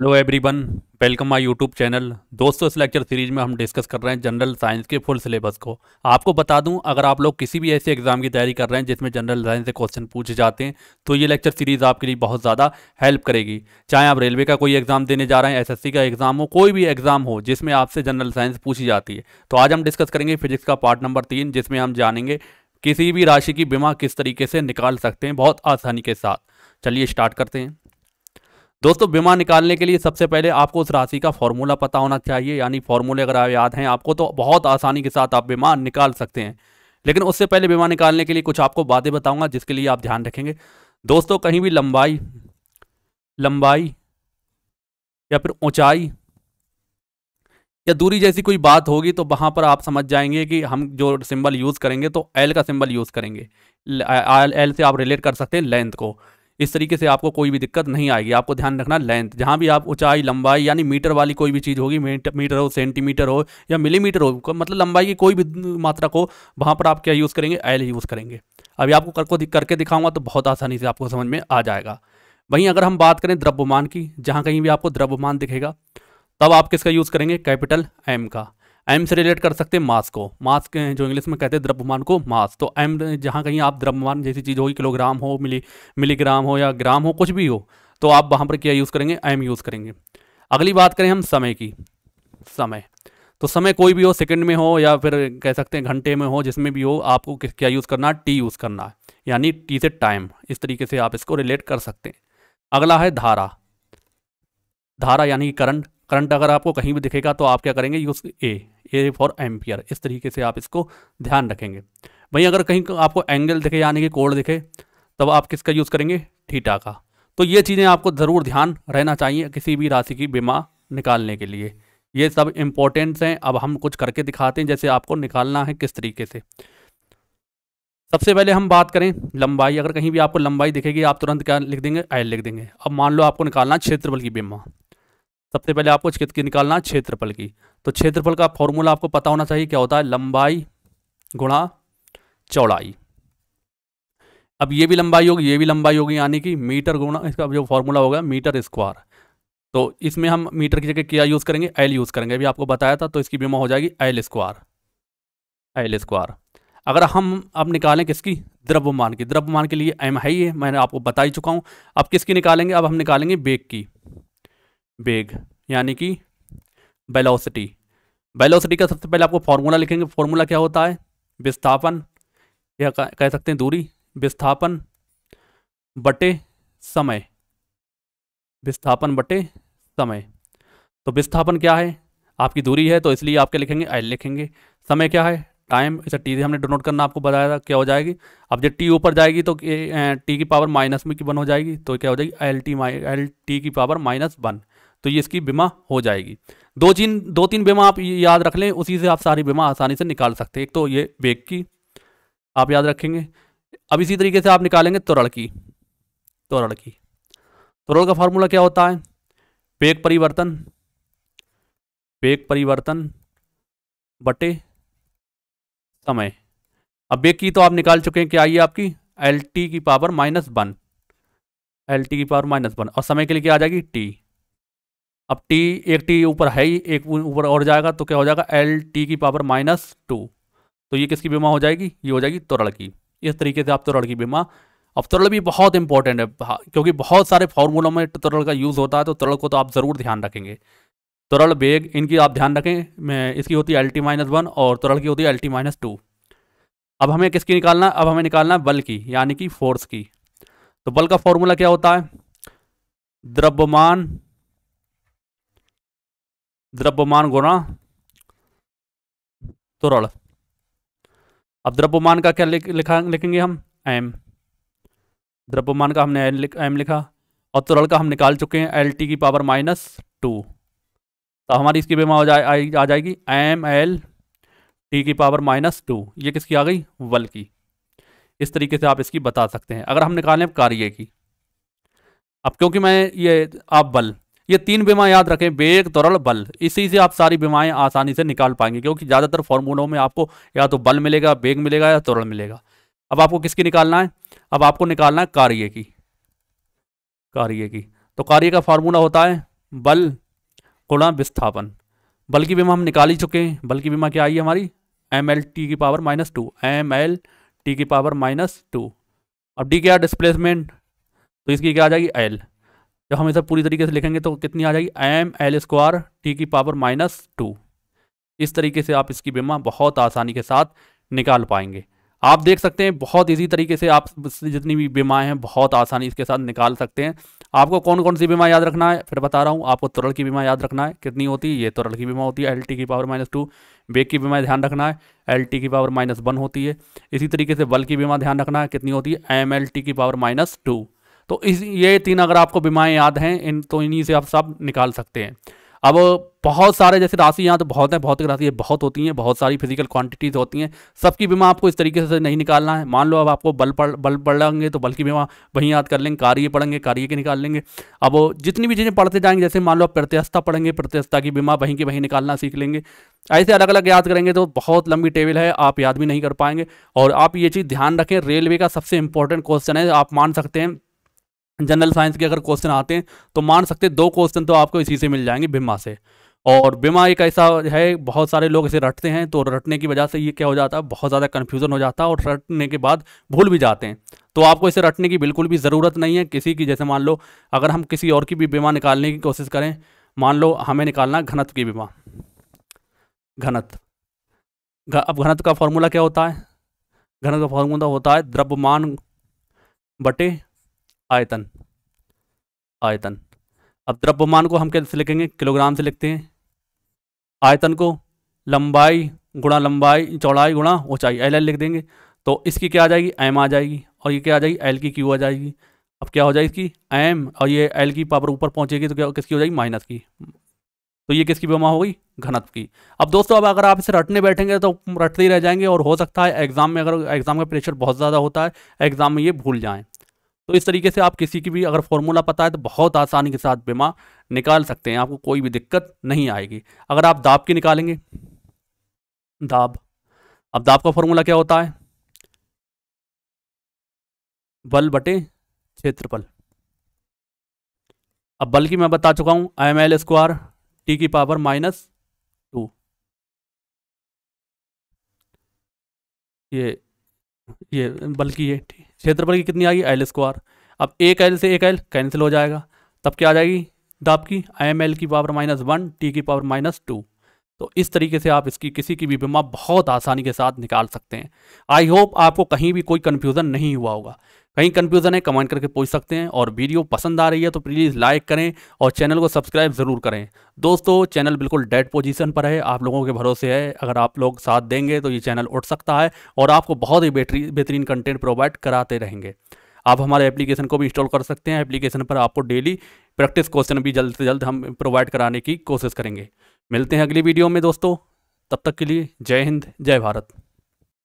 hello everyone welcome my YouTube channel दोस्तों इस lecture series में हम डिस्कस कर रहे हैं जनरल साइंस के फुल सिलेबस को आपको बता दूं अगर आप लोग किसी भी ऐसे एग्जाम की तैयारी कर रहे हैं जिसमें जनरल साइंस से क्वेश्चन पूछे जाते हैं तो ये लेक्चर सीरीज आपके लिए बहुत ज़्यादा हेल्प करेगी चाहे आप रेलवे का कोई एग्जाम देने जा रहे हैं एस का एग्जाम हो कोई भी एग्जाम हो जिसमें आपसे जनरल साइंस पूछी जाती है तो आज हम डिस्कस करेंगे फिजिक्स का पार्ट नंबर तीन जिसमें हम जानेंगे किसी भी राशि की बीमा किस तरीके से निकाल सकते हैं बहुत आसानी के साथ चलिए स्टार्ट करते हैं दोस्तों बीमा निकालने के लिए सबसे पहले आपको उस राशि का फॉर्मूला पता होना चाहिए यानी फॉर्मूले अगर आप याद हैं आपको तो बहुत आसानी के साथ आप बीमा निकाल सकते हैं लेकिन उससे पहले बीमा निकालने के लिए कुछ आपको बातें बताऊंगा जिसके लिए आप ध्यान रखेंगे दोस्तों कहीं भी लंबाई लंबाई या फिर ऊंचाई या दूरी जैसी कोई बात होगी तो वहाँ पर आप समझ जाएंगे कि हम जो सिंबल यूज़ करेंगे तो एल का सिंबल यूज़ करेंगे एल से आप रिलेट कर सकते हैं लेंथ को इस तरीके से आपको कोई भी दिक्कत नहीं आएगी आपको ध्यान रखना लेंथ जहाँ भी आप ऊंचाई लंबाई यानी मीटर वाली कोई भी चीज़ होगी मीटर हो सेंटीमीटर हो या मिलीमीटर हो मतलब लंबाई की कोई भी मात्रा को वहाँ पर आप क्या यूज़ करेंगे एल यूज़ करेंगे अभी आपको कर को करके दिखाऊंगा तो बहुत आसानी से आपको समझ में आ जाएगा वहीं अगर हम बात करें द्रव्यमान की जहाँ कहीं भी आपको द्रव्यमान दिखेगा तब आप किसका यूज़ करेंगे कैपिटल एम का एम से रिलेट कर सकते हैं मास को मास जो इंग्लिश में कहते हैं द्रव्यमान को मास तो एम जहाँ कहीं आप द्रव्यमान जैसी चीज़ होगी किलोग्राम हो मिली मिलीग्राम हो या ग्राम हो कुछ भी हो तो आप वहाँ पर क्या यूज़ करेंगे एम यूज़ करेंगे अगली बात करें हम समय की समय तो समय कोई भी हो सेकंड में हो या फिर कह सकते हैं घंटे में हो जिसमें भी हो आपको क्या यूज़ करना है टी यूज़ करना है यानी टी से टाइम इस तरीके से आप इसको रिलेट कर सकते हैं अगला है धारा धारा यानी करंट करंट अगर आपको कहीं भी दिखेगा तो आप क्या करेंगे use A A for ampere इस तरीके से आप इसको ध्यान रखेंगे वहीं अगर कहीं आपको एंगल दिखे यानी कि कोड दिखे तब आप किसका यूज़ करेंगे ठीटा का तो ये चीज़ें आपको ज़रूर ध्यान रहना चाहिए किसी भी राशि की बीमा निकालने के लिए ये सब इम्पोर्टेंट्स हैं अब हम कुछ करके दिखाते हैं जैसे आपको निकालना है किस तरीके से सबसे पहले हम बात करें लंबाई अगर कहीं भी आपको लंबाई दिखेगी आप तुरंत क्या लिख देंगे एल लिख देंगे अब मान लो आपको निकालना क्षेत्रफल की बीमा सबसे पहले आपको किसकी निकालना क्षेत्रफल की तो क्षेत्रफल का फॉर्मूला आपको पता होना चाहिए क्या होता है लंबाई गुणा चौड़ाई अब ये भी लंबाई होगी ये भी लंबाई होगी यानी कि मीटर गुणा इसका जो फॉर्मूला होगा मीटर स्क्वायर तो इसमें हम मीटर की जगह क्या यूज़ करेंगे एल यूज़ करेंगे अभी आपको बताया था तो इसकी बीमा हो जाएगी एल स्क्वायर एल स्क्वायर अगर हम अब निकालें किसकी द्रव्यमान की द्रव्यमान के लिए एम है ही है मैंने आपको बता ही चुका हूँ अब किसकी निकालेंगे अब हम निकालेंगे बेग की वेग यानी कि बेलोसिटी बेलोसिटी का सबसे पहले आपको फार्मूला लिखेंगे फार्मूला क्या होता है विस्थापन या कह सकते हैं दूरी विस्थापन बटे समय विस्थापन बटे समय तो विस्थापन क्या है आपकी दूरी है तो इसलिए आप क्या लिखेंगे एल लिखेंगे समय क्या है टाइम इसे टी से हमने डोनोट करना आपको बताया था क्या हो जाएगी अब जब टी ऊपर जाएगी तो टी की पावर माइनस में की वन हो जाएगी तो क्या हो जाएगी एल टी माइ एल टी की पावर माइनस वन तो ये इसकी बीमा हो जाएगी दो तीन दो तीन बीमा आप याद रख लें उसी से आप सारी बीमा आसानी से निकाल सकते हैं एक तो ये बेग की आप याद रखेंगे अब इसी तरीके से आप निकालेंगे तुरड़ की तुरड़ की तुरड़ का फार्मूला क्या होता है पेग परिवर्तन पेग परिवर्तन बटे समय अब बेग की तो आप निकाल चुके हैं क्या आई है आपकी एल टी की power minus one L T की पावर माइनस वन और समय के लिए क्या आ जाएगी टी अब टी एक टी ऊपर है ही एक ऊपर और जाएगा तो क्या हो जाएगा एल टी की पावर माइनस टू तो ये किसकी बीमा हो जाएगी ये हो जाएगी तरल की इस तरीके से आप त्वरण की बीमा अब तरल भी बहुत इंपॉर्टेंट है हाँ, क्योंकि बहुत सारे फॉर्मूलों में तरल का यूज़ होता है तो तरल को तो आप ज़रूर ध्यान रखेंगे तरल बेग इनकी आप ध्यान रखें मैं इसकी होती है एल टी माइनस वन और तरल की होती है एल टी माइनस टू अब हमें किसकी निकालना अब हमें निकालना है बल की यानी कि फोर्स की तो बल का फॉर्मूला क्या होता है द्रव्यमान द्रव्यमान गुणा तुरल अब द्रव्यमान का क्या लिखा लिखेंगे हम एम द्रव्यमान का हमने एम लिखा और तुरल का हम निकाल चुके हैं एल टी की पावर माइनस टू तो हमारी इसकी बीमा हो जाए आ, आ जाएगी एम एल टी की पावर माइनस टू ये किसकी आ गई वल की इस तरीके से आप इसकी बता सकते हैं अगर हम निकालें कार्य की अब क्योंकि मैं ये आप बल ये तीन बीमा याद रखें वेग तरल बल इसी से आप सारी बीमाएं आसानी से निकाल पाएंगे क्योंकि ज़्यादातर फॉर्मूलों में आपको या तो बल मिलेगा वेग मिलेगा या तरल मिलेगा अब आपको किसकी निकालना है अब आपको निकालना है कार्य की कार्य की तो कार्य का फॉर्मूला होता है बल गुणा विस्थापन बल की बीमा हम निकाल ही चुके हैं बल की बीमा क्या आई है हमारी एम एल टी की power minus two M L T की पावर माइनस टू अब डी क्या डिस्प्लेसमेंट तो इसकी क्या आ जाएगी एल जब हम इसे पूरी तरीके से लिखेंगे तो कितनी आ जाएगी एम एल स्क्वायर टी की पावर माइनस टू इस तरीके से आप इसकी बीमा बहुत आसानी के साथ निकाल पाएंगे आप देख सकते हैं बहुत इजी तरीके से आप जितनी भी बीमाएँ हैं बहुत आसानी इसके साथ निकाल सकते हैं आपको कौन कौन सी बीमा याद रखना है फिर बता रहा हूँ आपको तुरल की बीमा याद रखना है कितनी होती है ये तुरल की बीमा होती है एल टी की पावर माइनस टू बेग की बीमा ध्यान रखना है एल टी की पावर माइनस वन होती है इसी तरीके से बल की बीमा ध्यान रखना है कितनी होती है एम एल टी की पावर माइनस टू तो इस ये तीन अगर आपको बीमाएँ याद हैं इन तो इन्हीं से आप सब निकाल सकते हैं अब बहुत सारे जैसे राशि यहाँ तो बहुत हैं भौतिक राशि बहुत होती हैं बहुत सारी फिजिकल क्वांटिटीज़ होती हैं सबकी बीमा आपको इस तरीके से नहीं निकालना है मान लो अब आपको बल पड़ बल पड़ेंगे तो बल की बीमा वहीं याद कर लेंगे कार्य पढ़ेंगे कार्य के निकाल लेंगे अब जितनी भी चीज़ें पढ़ते जाएंगे जैसे मान लो आप प्रत्यस्था पढ़ेंगे प्रत्यस्था की बीमा वहीं की वहीं निकालना सीख लेंगे ऐसे अलग अलग याद करेंगे तो बहुत लंबी टेबल है आप याद भी नहीं कर पाएंगे और आप ये चीज़ ध्यान रखें रेलवे का सबसे इंपॉर्टेंट क्वेश्चन है आप मान सकते हैं जनरल साइंस के अगर क्वेश्चन आते हैं तो मान सकते दो क्वेश्चन तो आपको इसी से मिल जाएंगे बीमा से और बीमा एक ऐसा है बहुत सारे लोग इसे रटते हैं तो रटने की वजह से ये क्या हो जाता है बहुत ज़्यादा कन्फ्यूज़न हो जाता है और रटने के बाद भूल भी जाते हैं तो आपको इसे रटने की बिल्कुल भी ज़रूरत नहीं है किसी की जैसे मान लो अगर हम किसी और की भी बीमा निकालने की कोशिश करें मान लो हमें निकालना घनत की बीमा घनत अब घनत का फॉर्मूला क्या होता है घनत का फॉर्मूला होता है द्रव्यमान बटे आयतन आयतन अब द्रव्यमान को हम कैसे लिखेंगे किलोग्राम से लिखते हैं आयतन को लंबाई गुणा लंबाई चौड़ाई गुणा ऊंचाई एल एल लिख देंगे तो इसकी क्या आ जाएगी एम आ जाएगी और ये क्या आ जाएगी एल की क्यू आ जाएगी अब क्या हो जाएगी इसकी एम और ये एल की पावर ऊपर पहुंचेगी तो क्या किसकी हो जाएगी माइनस की तो ये किसकी बीमा होगी घनत्व की अब दोस्तों अब अगर आप इसे रटने बैठेंगे तो रटते ही रह जाएंगे और हो सकता है एग्जाम में अगर एग्जाम का प्रेशर बहुत ज़्यादा होता है एग्जाम में ये भूल जाएँ तो इस तरीके से आप किसी की भी अगर फॉर्मूला पता है तो बहुत आसानी के साथ बीमा निकाल सकते हैं आपको कोई भी दिक्कत नहीं आएगी अगर आप दाब की निकालेंगे दाब अब दाब का फॉर्मूला क्या होता है बल बटे क्षेत्रफल अब बल की मैं बता चुका हूँ आई एम एल स्क्वायर टी की पावर माइनस टू ये ये बल्कि ये ठीक क्षेत्रफल की कितनी आएगी एल स्क्वायर अब एक एल से एक एल कैंसिल हो जाएगा तब क्या आ जाएगी दाब की आई एम एल की पावर माइनस वन टी की पावर माइनस टू तो इस तरीके से आप इसकी किसी की भी बीमा बहुत आसानी के साथ निकाल सकते हैं आई होप आपको कहीं भी कोई कन्फ्यूज़न नहीं हुआ होगा कहीं कन्फ्यूज़न है कमेंट करके पूछ सकते हैं और वीडियो पसंद आ रही है तो प्लीज़ लाइक करें और चैनल को सब्सक्राइब ज़रूर करें दोस्तों चैनल बिल्कुल डेड पोजीशन पर है आप लोगों के भरोसे है अगर आप लोग साथ देंगे तो ये चैनल उठ सकता है और आपको बहुत ही बेहतरीन कंटेंट प्रोवाइड कराते रहेंगे आप हमारे एप्लीकेशन को भी इंस्टॉल कर सकते हैं एप्लीकेशन पर आपको डेली प्रैक्टिस क्वेश्चन भी जल्द से जल्द हम प्रोवाइड कराने की कोशिश करेंगे मिलते हैं अगली वीडियो में दोस्तों तब तक के लिए जय हिंद जय भारत